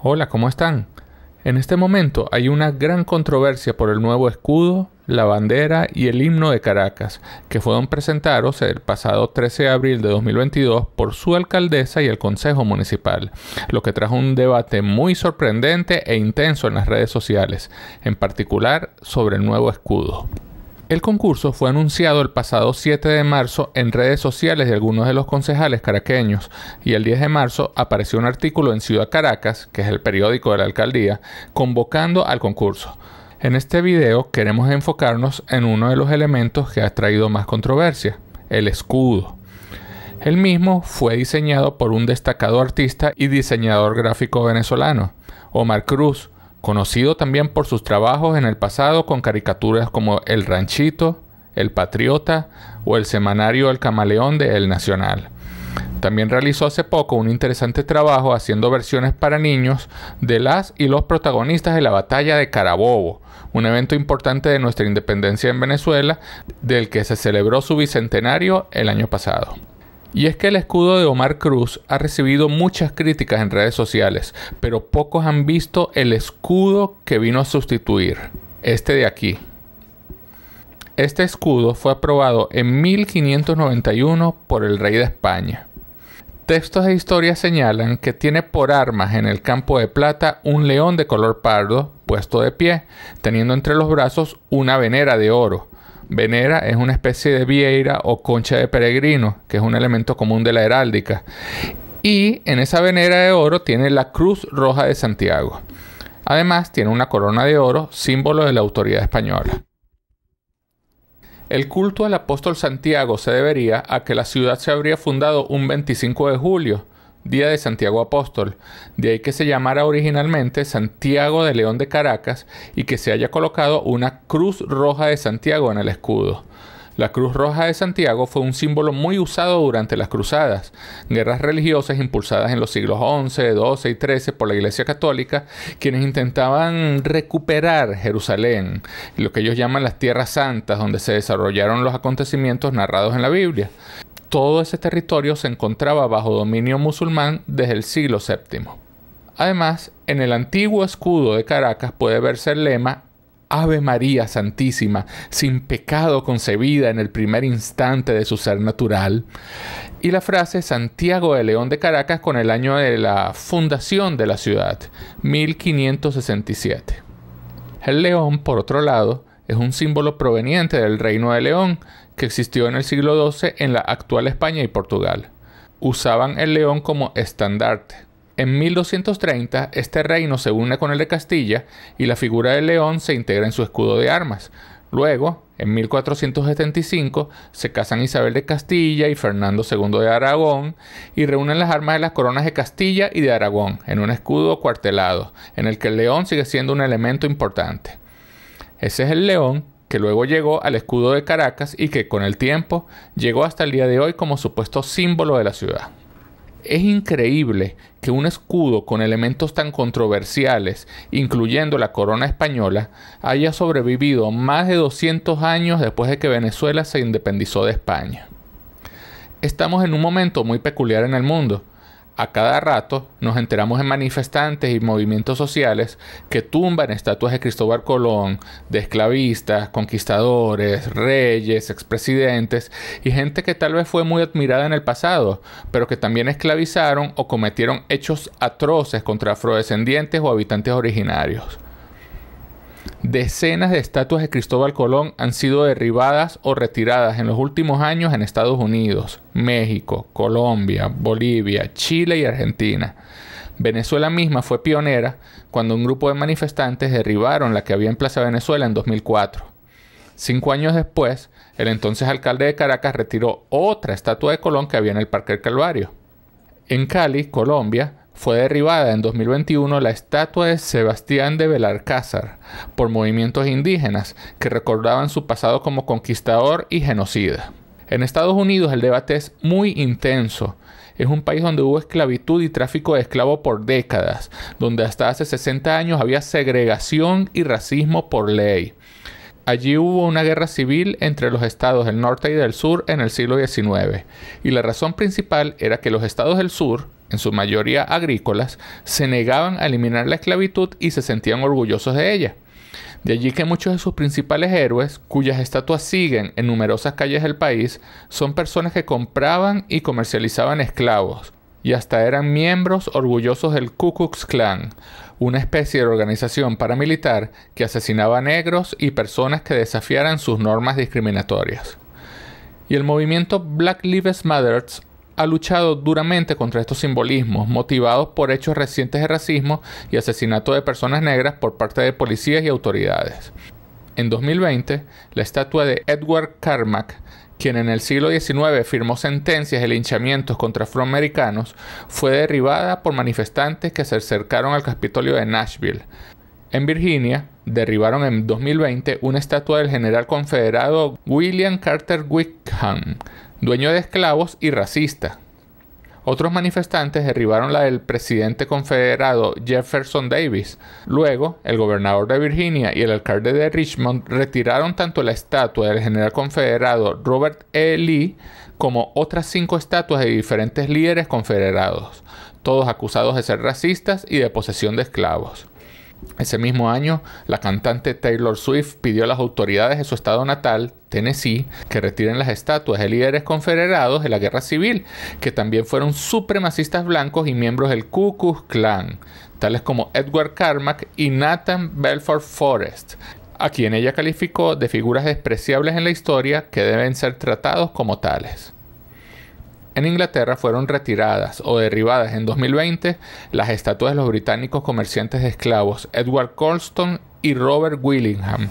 Hola, ¿cómo están? En este momento hay una gran controversia por el nuevo escudo, la bandera y el himno de Caracas, que fueron presentados el pasado 13 de abril de 2022 por su alcaldesa y el Consejo Municipal, lo que trajo un debate muy sorprendente e intenso en las redes sociales, en particular sobre el nuevo escudo. El concurso fue anunciado el pasado 7 de marzo en redes sociales de algunos de los concejales caraqueños y el 10 de marzo apareció un artículo en Ciudad Caracas, que es el periódico de la alcaldía, convocando al concurso. En este video queremos enfocarnos en uno de los elementos que ha traído más controversia, el escudo. El mismo fue diseñado por un destacado artista y diseñador gráfico venezolano, Omar Cruz, conocido también por sus trabajos en el pasado con caricaturas como El Ranchito, El Patriota o el semanario El Camaleón de El Nacional. También realizó hace poco un interesante trabajo haciendo versiones para niños de las y los protagonistas de la batalla de Carabobo, un evento importante de nuestra independencia en Venezuela, del que se celebró su bicentenario el año pasado. Y es que el escudo de Omar Cruz ha recibido muchas críticas en redes sociales, pero pocos han visto el escudo que vino a sustituir, este de aquí. Este escudo fue aprobado en 1591 por el rey de España. Textos e historias señalan que tiene por armas en el campo de plata un león de color pardo puesto de pie, teniendo entre los brazos una venera de oro, Venera es una especie de vieira o concha de peregrino, que es un elemento común de la heráldica. Y en esa venera de oro tiene la Cruz Roja de Santiago. Además, tiene una corona de oro, símbolo de la autoridad española. El culto al apóstol Santiago se debería a que la ciudad se habría fundado un 25 de julio, día de Santiago Apóstol, de ahí que se llamara originalmente Santiago de León de Caracas y que se haya colocado una cruz roja de Santiago en el escudo. La Cruz Roja de Santiago fue un símbolo muy usado durante las cruzadas, guerras religiosas impulsadas en los siglos XI, XII y XIII por la Iglesia Católica, quienes intentaban recuperar Jerusalén, lo que ellos llaman las Tierras Santas, donde se desarrollaron los acontecimientos narrados en la Biblia todo ese territorio se encontraba bajo dominio musulmán desde el siglo VII. Además, en el antiguo escudo de Caracas puede verse el lema Ave María Santísima, sin pecado concebida en el primer instante de su ser natural, y la frase Santiago de León de Caracas con el año de la fundación de la ciudad, 1567. El león, por otro lado, es un símbolo proveniente del Reino de León que existió en el siglo XII en la actual España y Portugal. Usaban el león como estandarte. En 1230 este reino se une con el de Castilla y la figura del león se integra en su escudo de armas. Luego, en 1475 se casan Isabel de Castilla y Fernando II de Aragón y reúnen las armas de las coronas de Castilla y de Aragón en un escudo cuartelado, en el que el león sigue siendo un elemento importante. Ese es el león que luego llegó al escudo de Caracas y que con el tiempo llegó hasta el día de hoy como supuesto símbolo de la ciudad. Es increíble que un escudo con elementos tan controversiales, incluyendo la corona española, haya sobrevivido más de 200 años después de que Venezuela se independizó de España. Estamos en un momento muy peculiar en el mundo, a cada rato nos enteramos de manifestantes y movimientos sociales que tumban estatuas de Cristóbal Colón, de esclavistas, conquistadores, reyes, expresidentes y gente que tal vez fue muy admirada en el pasado, pero que también esclavizaron o cometieron hechos atroces contra afrodescendientes o habitantes originarios. Decenas de estatuas de Cristóbal Colón han sido derribadas o retiradas en los últimos años en Estados Unidos, México, Colombia, Bolivia, Chile y Argentina. Venezuela misma fue pionera cuando un grupo de manifestantes derribaron la que había en Plaza Venezuela en 2004. Cinco años después, el entonces alcalde de Caracas retiró otra estatua de Colón que había en el Parque del Calvario. En Cali, Colombia, fue derribada en 2021 la estatua de Sebastián de Belalcázar por movimientos indígenas que recordaban su pasado como conquistador y genocida. En Estados Unidos el debate es muy intenso. Es un país donde hubo esclavitud y tráfico de esclavos por décadas, donde hasta hace 60 años había segregación y racismo por ley. Allí hubo una guerra civil entre los estados del norte y del sur en el siglo XIX, y la razón principal era que los estados del sur, en su mayoría agrícolas, se negaban a eliminar la esclavitud y se sentían orgullosos de ella. De allí que muchos de sus principales héroes, cuyas estatuas siguen en numerosas calles del país, son personas que compraban y comercializaban esclavos, y hasta eran miembros orgullosos del Ku Klux Klan, una especie de organización paramilitar que asesinaba a negros y personas que desafiaran sus normas discriminatorias. Y el movimiento Black Lives Matters ha luchado duramente contra estos simbolismos, motivados por hechos recientes de racismo y asesinato de personas negras por parte de policías y autoridades. En 2020, la estatua de Edward Carmack, quien en el siglo XIX firmó sentencias de linchamientos contra afroamericanos, fue derribada por manifestantes que se acercaron al Capitolio de Nashville. En Virginia, derribaron en 2020 una estatua del general confederado William Carter Wickham, dueño de esclavos y racista. Otros manifestantes derribaron la del presidente confederado Jefferson Davis. Luego, el gobernador de Virginia y el alcalde de Richmond retiraron tanto la estatua del general confederado Robert E. Lee como otras cinco estatuas de diferentes líderes confederados, todos acusados de ser racistas y de posesión de esclavos. Ese mismo año, la cantante Taylor Swift pidió a las autoridades de su estado natal, Tennessee, que retiren las estatuas de líderes confederados de la guerra civil, que también fueron supremacistas blancos y miembros del Ku Klux Klan, tales como Edward Carmack y Nathan Belford Forrest, a quien ella calificó de figuras despreciables en la historia que deben ser tratados como tales. En Inglaterra fueron retiradas o derribadas en 2020 las estatuas de los británicos comerciantes de esclavos Edward Colston y Robert Willingham.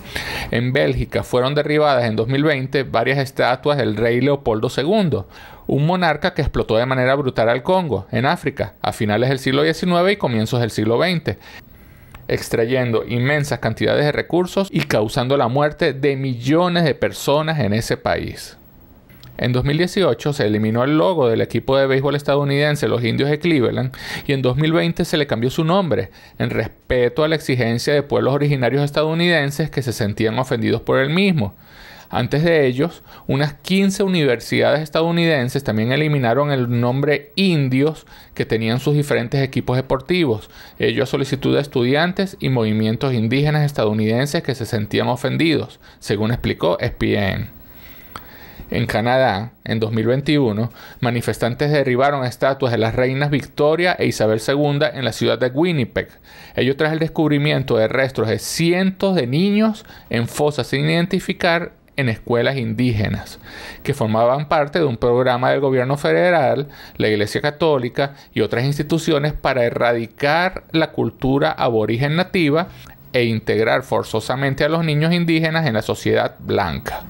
En Bélgica fueron derribadas en 2020 varias estatuas del rey Leopoldo II, un monarca que explotó de manera brutal al Congo, en África, a finales del siglo XIX y comienzos del siglo XX, extrayendo inmensas cantidades de recursos y causando la muerte de millones de personas en ese país. En 2018 se eliminó el logo del equipo de béisbol estadounidense, los Indios de Cleveland, y en 2020 se le cambió su nombre, en respeto a la exigencia de pueblos originarios estadounidenses que se sentían ofendidos por el mismo. Antes de ellos, unas 15 universidades estadounidenses también eliminaron el nombre indios que tenían sus diferentes equipos deportivos, ello a solicitud de estudiantes y movimientos indígenas estadounidenses que se sentían ofendidos, según explicó ESPN. En Canadá, en 2021, manifestantes derribaron estatuas de las reinas Victoria e Isabel II en la ciudad de Winnipeg. Ello tras el descubrimiento de restos de cientos de niños en fosas sin identificar en escuelas indígenas, que formaban parte de un programa del gobierno federal, la Iglesia Católica y otras instituciones para erradicar la cultura aborigen nativa e integrar forzosamente a los niños indígenas en la sociedad blanca.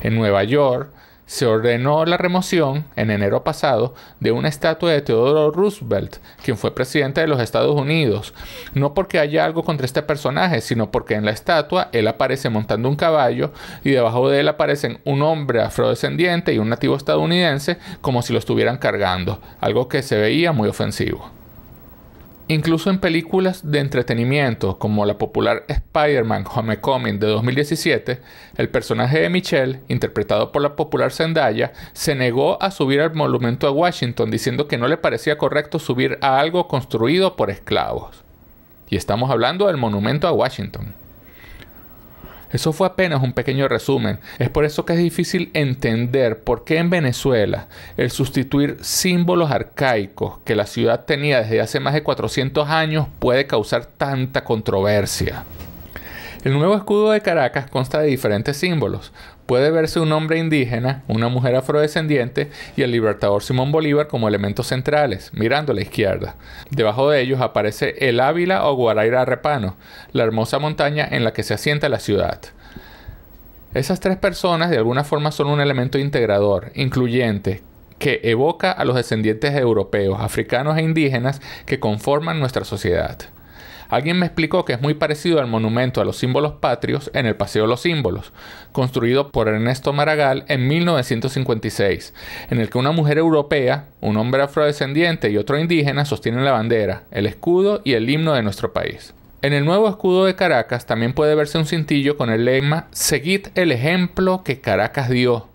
En Nueva York se ordenó la remoción en enero pasado de una estatua de Theodore Roosevelt, quien fue presidente de los Estados Unidos, no porque haya algo contra este personaje, sino porque en la estatua él aparece montando un caballo y debajo de él aparecen un hombre afrodescendiente y un nativo estadounidense como si lo estuvieran cargando, algo que se veía muy ofensivo. Incluso en películas de entretenimiento como la popular Spider-Man Homecoming de 2017, el personaje de Michelle, interpretado por la popular Zendaya, se negó a subir al monumento a Washington diciendo que no le parecía correcto subir a algo construido por esclavos. Y estamos hablando del monumento a Washington. Eso fue apenas un pequeño resumen. Es por eso que es difícil entender por qué en Venezuela el sustituir símbolos arcaicos que la ciudad tenía desde hace más de 400 años puede causar tanta controversia. El nuevo escudo de Caracas consta de diferentes símbolos, puede verse un hombre indígena, una mujer afrodescendiente y el libertador Simón Bolívar como elementos centrales, mirando a la izquierda. Debajo de ellos aparece el Ávila o Guaraira Repano, la hermosa montaña en la que se asienta la ciudad. Esas tres personas de alguna forma son un elemento integrador, incluyente, que evoca a los descendientes europeos, africanos e indígenas que conforman nuestra sociedad. Alguien me explicó que es muy parecido al monumento a los símbolos patrios en el Paseo de los Símbolos, construido por Ernesto Maragall en 1956, en el que una mujer europea, un hombre afrodescendiente y otro indígena sostienen la bandera, el escudo y el himno de nuestro país. En el nuevo escudo de Caracas también puede verse un cintillo con el lema Seguid el ejemplo que Caracas dio,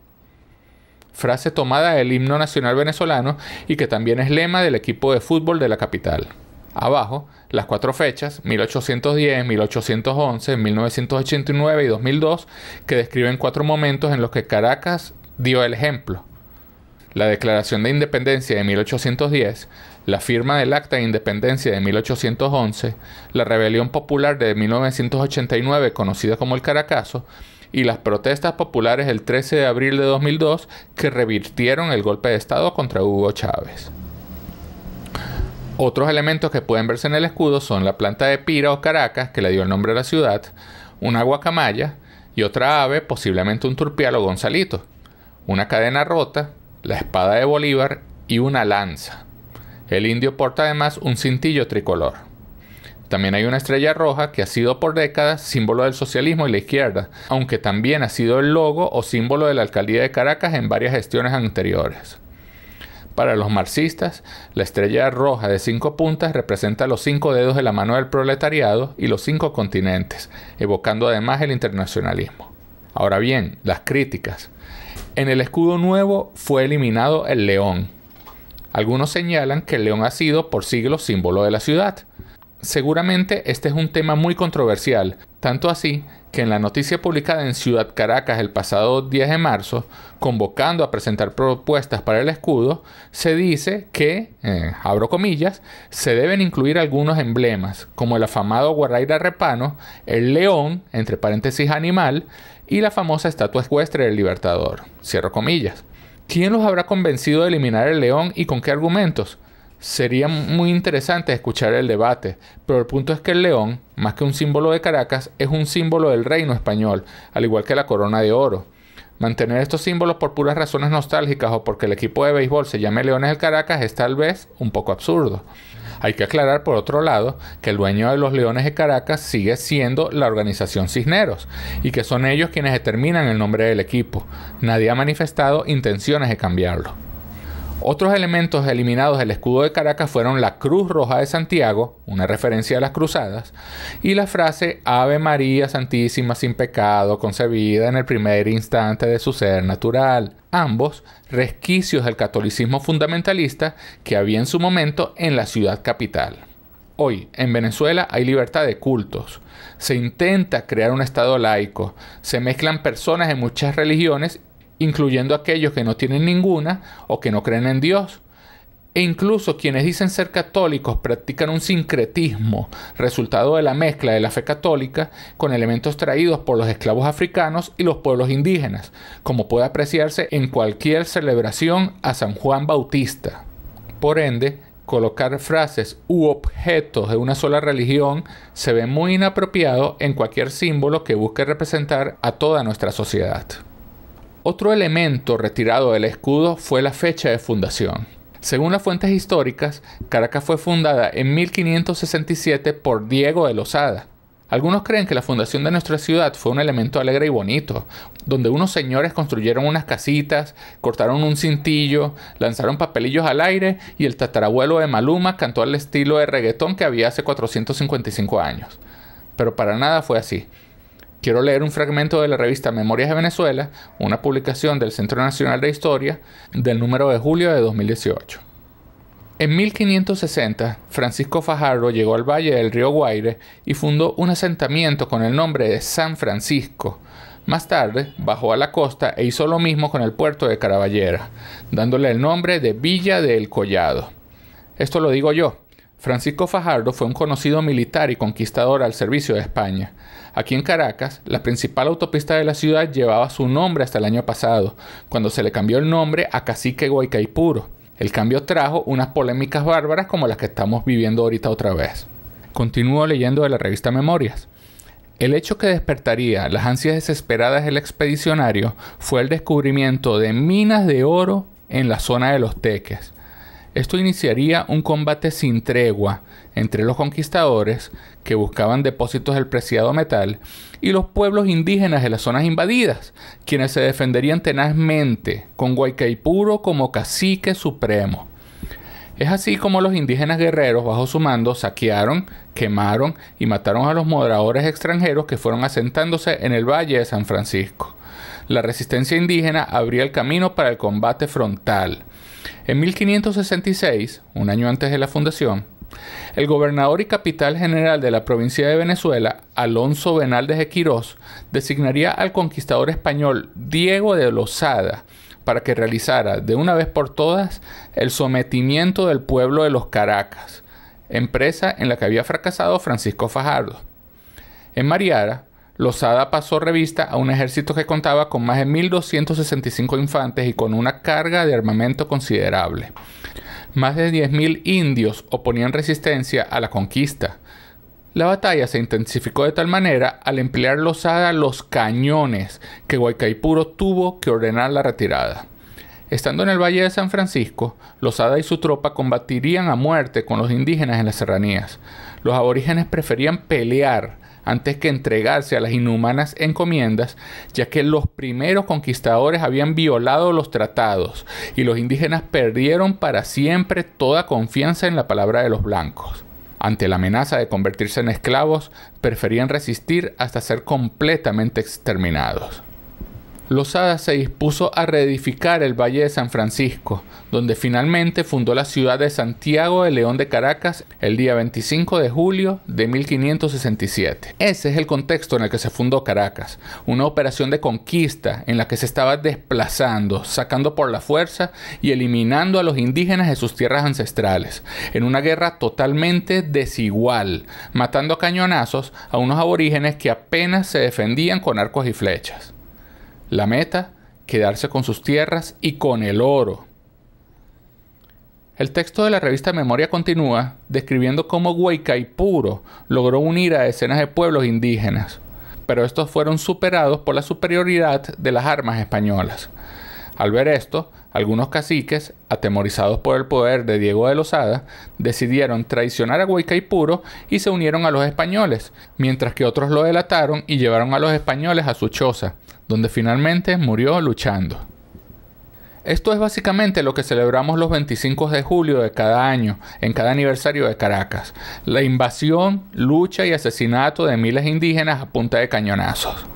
frase tomada del himno nacional venezolano y que también es lema del equipo de fútbol de la capital. Abajo las cuatro fechas, 1810, 1811, 1989 y 2002, que describen cuatro momentos en los que Caracas dio el ejemplo. La Declaración de Independencia de 1810, la firma del Acta de Independencia de 1811, la Rebelión Popular de 1989 conocida como el Caracazo, y las protestas populares el 13 de abril de 2002 que revirtieron el golpe de Estado contra Hugo Chávez. Otros elementos que pueden verse en el escudo son la planta de pira o caracas, que le dio el nombre a la ciudad, una guacamaya y otra ave, posiblemente un turpial o gonzalito, una cadena rota, la espada de Bolívar y una lanza. El indio porta además un cintillo tricolor. También hay una estrella roja que ha sido por décadas símbolo del socialismo y la izquierda, aunque también ha sido el logo o símbolo de la alcaldía de Caracas en varias gestiones anteriores. Para los marxistas, la estrella roja de cinco puntas representa los cinco dedos de la mano del proletariado y los cinco continentes, evocando además el internacionalismo. Ahora bien, las críticas. En el escudo nuevo fue eliminado el león. Algunos señalan que el león ha sido por siglos símbolo de la ciudad. Seguramente este es un tema muy controversial, tanto así que en la noticia publicada en Ciudad Caracas el pasado 10 de marzo, convocando a presentar propuestas para el escudo, se dice que, eh, abro comillas, se deben incluir algunos emblemas, como el afamado Guarraira Repano, el león, entre paréntesis animal, y la famosa estatua ecuestre del Libertador, cierro comillas. ¿Quién los habrá convencido de eliminar el león y con qué argumentos? Sería muy interesante escuchar el debate, pero el punto es que el león, más que un símbolo de Caracas, es un símbolo del reino español, al igual que la corona de oro. Mantener estos símbolos por puras razones nostálgicas o porque el equipo de béisbol se llame Leones del Caracas es tal vez un poco absurdo. Hay que aclarar, por otro lado, que el dueño de los Leones de Caracas sigue siendo la organización Cisneros y que son ellos quienes determinan el nombre del equipo. Nadie ha manifestado intenciones de cambiarlo. Otros elementos eliminados del escudo de Caracas fueron la Cruz Roja de Santiago, una referencia a las cruzadas, y la frase Ave María Santísima sin pecado, concebida en el primer instante de su ser natural, ambos resquicios del catolicismo fundamentalista que había en su momento en la ciudad capital. Hoy, en Venezuela hay libertad de cultos. Se intenta crear un Estado laico. Se mezclan personas de muchas religiones incluyendo aquellos que no tienen ninguna o que no creen en Dios. E incluso quienes dicen ser católicos practican un sincretismo, resultado de la mezcla de la fe católica con elementos traídos por los esclavos africanos y los pueblos indígenas, como puede apreciarse en cualquier celebración a San Juan Bautista. Por ende, colocar frases u objetos de una sola religión se ve muy inapropiado en cualquier símbolo que busque representar a toda nuestra sociedad. Otro elemento retirado del escudo fue la fecha de fundación. Según las fuentes históricas, Caracas fue fundada en 1567 por Diego de Lozada. Algunos creen que la fundación de nuestra ciudad fue un elemento alegre y bonito, donde unos señores construyeron unas casitas, cortaron un cintillo, lanzaron papelillos al aire y el tatarabuelo de Maluma cantó al estilo de reggaetón que había hace 455 años. Pero para nada fue así. Quiero leer un fragmento de la revista Memorias de Venezuela, una publicación del Centro Nacional de Historia, del número de julio de 2018. En 1560, Francisco Fajardo llegó al valle del río Guaire y fundó un asentamiento con el nombre de San Francisco. Más tarde, bajó a la costa e hizo lo mismo con el puerto de Caraballera, dándole el nombre de Villa del Collado. Esto lo digo yo, Francisco Fajardo fue un conocido militar y conquistador al servicio de España. Aquí en Caracas, la principal autopista de la ciudad llevaba su nombre hasta el año pasado, cuando se le cambió el nombre a Cacique Guaycaipuro. El cambio trajo unas polémicas bárbaras como las que estamos viviendo ahorita otra vez. Continúo leyendo de la revista Memorias. El hecho que despertaría las ansias desesperadas del expedicionario fue el descubrimiento de minas de oro en la zona de los teques esto iniciaría un combate sin tregua entre los conquistadores, que buscaban depósitos del preciado metal, y los pueblos indígenas de las zonas invadidas, quienes se defenderían tenazmente, con Guaycaipuro como cacique supremo. Es así como los indígenas guerreros bajo su mando saquearon, quemaron y mataron a los moderadores extranjeros que fueron asentándose en el Valle de San Francisco. La resistencia indígena abría el camino para el combate frontal, en 1566, un año antes de la fundación, el gobernador y capital general de la provincia de Venezuela, Alonso Benaldez de designaría al conquistador español Diego de Lozada para que realizara de una vez por todas el sometimiento del pueblo de los Caracas, empresa en la que había fracasado Francisco Fajardo. En Mariara, Lozada pasó revista a un ejército que contaba con más de 1.265 infantes y con una carga de armamento considerable. Más de 10.000 indios oponían resistencia a la conquista. La batalla se intensificó de tal manera al emplear Lozada los cañones que Guaycaipuro tuvo que ordenar la retirada. Estando en el Valle de San Francisco, Lozada y su tropa combatirían a muerte con los indígenas en las serranías. Los aborígenes preferían pelear antes que entregarse a las inhumanas encomiendas, ya que los primeros conquistadores habían violado los tratados y los indígenas perdieron para siempre toda confianza en la palabra de los blancos. Ante la amenaza de convertirse en esclavos, preferían resistir hasta ser completamente exterminados. Lozada se dispuso a reedificar el Valle de San Francisco, donde finalmente fundó la ciudad de Santiago de León de Caracas el día 25 de julio de 1567. Ese es el contexto en el que se fundó Caracas, una operación de conquista en la que se estaba desplazando, sacando por la fuerza y eliminando a los indígenas de sus tierras ancestrales, en una guerra totalmente desigual, matando a cañonazos a unos aborígenes que apenas se defendían con arcos y flechas. La meta, quedarse con sus tierras y con el oro. El texto de la revista Memoria continúa describiendo cómo Puro logró unir a decenas de pueblos indígenas, pero estos fueron superados por la superioridad de las armas españolas. Al ver esto, algunos caciques, atemorizados por el poder de Diego de Lozada, decidieron traicionar a Huaycaipuro y se unieron a los españoles, mientras que otros lo delataron y llevaron a los españoles a su choza, donde finalmente murió luchando. Esto es básicamente lo que celebramos los 25 de julio de cada año, en cada aniversario de Caracas, la invasión, lucha y asesinato de miles de indígenas a punta de cañonazos.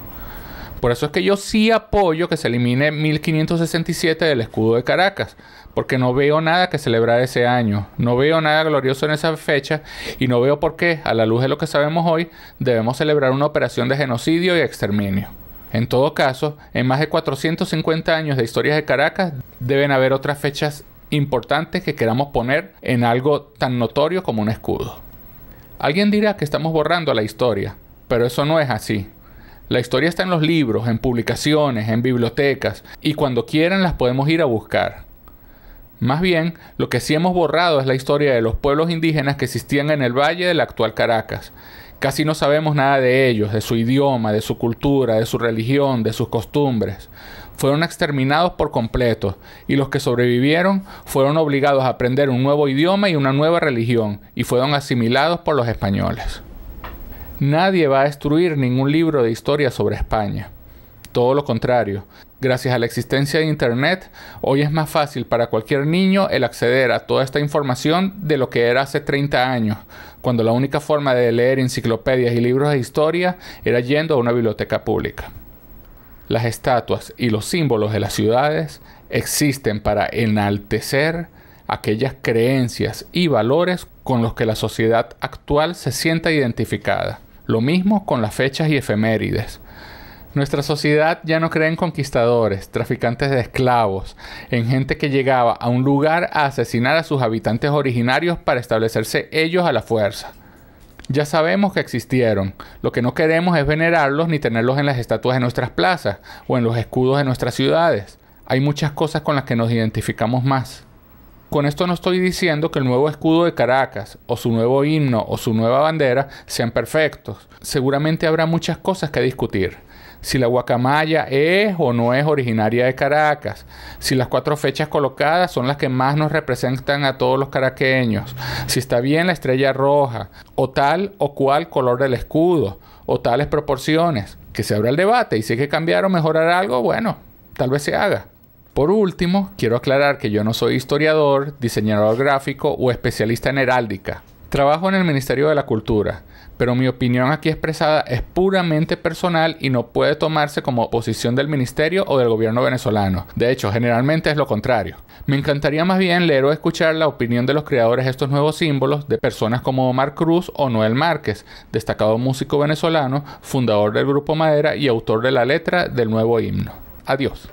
Por eso es que yo sí apoyo que se elimine 1567 del escudo de Caracas, porque no veo nada que celebrar ese año, no veo nada glorioso en esa fecha y no veo por qué, a la luz de lo que sabemos hoy, debemos celebrar una operación de genocidio y exterminio. En todo caso, en más de 450 años de historias de Caracas, deben haber otras fechas importantes que queramos poner en algo tan notorio como un escudo. Alguien dirá que estamos borrando la historia, pero eso no es así. La historia está en los libros, en publicaciones, en bibliotecas, y cuando quieran las podemos ir a buscar. Más bien, lo que sí hemos borrado es la historia de los pueblos indígenas que existían en el valle de la actual Caracas. Casi no sabemos nada de ellos, de su idioma, de su cultura, de su religión, de sus costumbres. Fueron exterminados por completo y los que sobrevivieron fueron obligados a aprender un nuevo idioma y una nueva religión y fueron asimilados por los españoles. Nadie va a destruir ningún libro de historia sobre España. Todo lo contrario, gracias a la existencia de Internet, hoy es más fácil para cualquier niño el acceder a toda esta información de lo que era hace 30 años, cuando la única forma de leer enciclopedias y libros de historia era yendo a una biblioteca pública. Las estatuas y los símbolos de las ciudades existen para enaltecer aquellas creencias y valores con los que la sociedad actual se sienta identificada. Lo mismo con las fechas y efemérides. Nuestra sociedad ya no cree en conquistadores, traficantes de esclavos, en gente que llegaba a un lugar a asesinar a sus habitantes originarios para establecerse ellos a la fuerza. Ya sabemos que existieron, lo que no queremos es venerarlos ni tenerlos en las estatuas de nuestras plazas o en los escudos de nuestras ciudades. Hay muchas cosas con las que nos identificamos más. Con esto no estoy diciendo que el nuevo escudo de Caracas, o su nuevo himno, o su nueva bandera sean perfectos. Seguramente habrá muchas cosas que discutir. Si la guacamaya es o no es originaria de Caracas, si las cuatro fechas colocadas son las que más nos representan a todos los caraqueños, si está bien la estrella roja, o tal o cual color del escudo, o tales proporciones, que se abra el debate y si hay que cambiar o mejorar algo, bueno, tal vez se haga. Por último, quiero aclarar que yo no soy historiador, diseñador gráfico o especialista en heráldica. Trabajo en el Ministerio de la Cultura, pero mi opinión aquí expresada es puramente personal y no puede tomarse como posición del ministerio o del gobierno venezolano. De hecho, generalmente es lo contrario. Me encantaría más bien leer o escuchar la opinión de los creadores de estos nuevos símbolos, de personas como Omar Cruz o Noel Márquez, destacado músico venezolano, fundador del grupo Madera y autor de la letra del nuevo himno. Adiós.